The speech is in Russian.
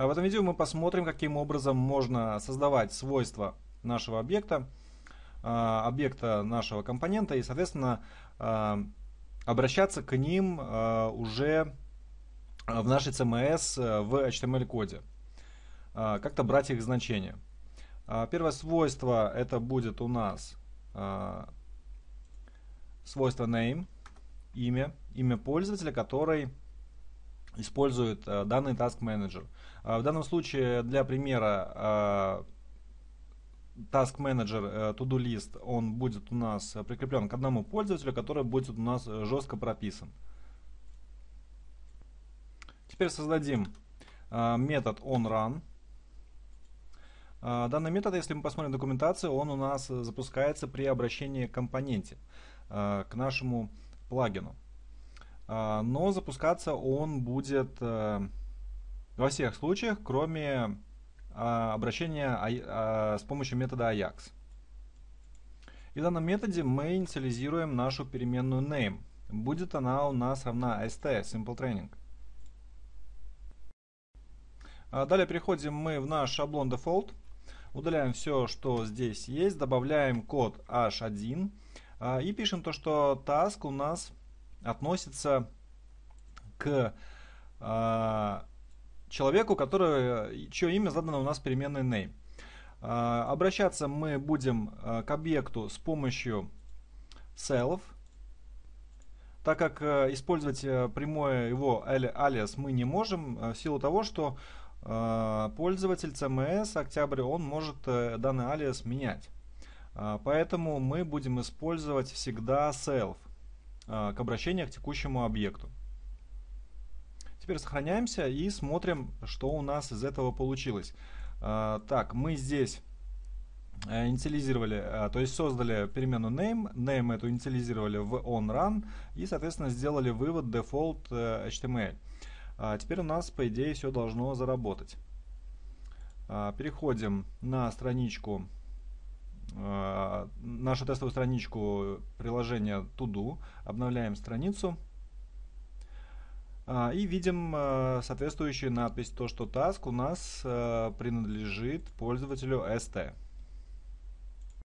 А в этом видео мы посмотрим, каким образом можно создавать свойства нашего объекта, а, объекта нашего компонента и, соответственно, а, обращаться к ним уже в нашей CMS в HTML-коде. Как-то брать их значения. Первое свойство это будет у нас свойство name, имя, имя пользователя, который использует э, данный Task Manager. Э, в данном случае, для примера, э, Task Manager To-Do List, он будет у нас прикреплен к одному пользователю, который будет у нас жестко прописан. Теперь создадим метод onRun. Данный метод, если мы посмотрим документацию, он у нас запускается при обращении к компоненте, к нашему плагину. А, но запускаться он будет э, во всех случаях, кроме а, обращения а, с помощью метода AJAX. И в данном методе мы инициализируем нашу переменную name. Будет она у нас равна st, simple training. Далее переходим мы в наш шаблон default. Удаляем все, что здесь есть, добавляем код h1 и пишем то, что task у нас относится к э, человеку, который, чье имя задано у нас переменной name. Э, а, обращаться мы будем а, к объекту с помощью self, так как использовать прямое его алиас мы не можем, в силу того, что пользователь CMS октябрь, он может э, данный алиас менять. Поэтому мы будем использовать всегда self. Э, к обращению к текущему объекту. Теперь сохраняемся и смотрим, что у нас из этого получилось. Э, так, мы здесь э, инициализировали, то есть создали переменную name, name эту инициализировали в onRun и, соответственно, сделали вывод default HTML. Эм теперь у нас, по идее, все должно заработать. Переходим на страничку э, нашу тестовую страничку приложения to обновляем страницу э, и видим э, соответствующую надпись, то что task у нас э, принадлежит пользователю ST.